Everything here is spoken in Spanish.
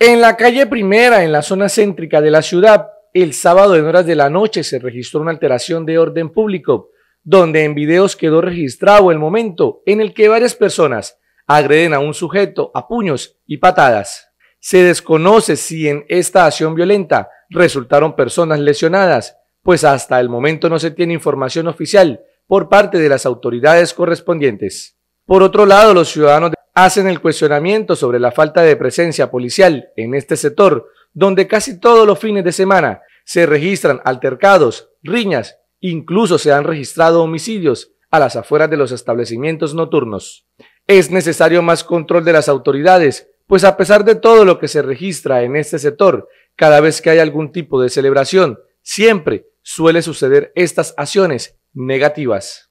En la calle Primera, en la zona céntrica de la ciudad, el sábado en horas de la noche se registró una alteración de orden público, donde en videos quedó registrado el momento en el que varias personas agreden a un sujeto a puños y patadas. Se desconoce si en esta acción violenta resultaron personas lesionadas, pues hasta el momento no se tiene información oficial por parte de las autoridades correspondientes. Por otro lado, los ciudadanos hacen el cuestionamiento sobre la falta de presencia policial en este sector, donde casi todos los fines de semana se registran altercados, riñas, incluso se han registrado homicidios a las afueras de los establecimientos nocturnos. Es necesario más control de las autoridades, pues a pesar de todo lo que se registra en este sector, cada vez que hay algún tipo de celebración, siempre suele suceder estas acciones negativas.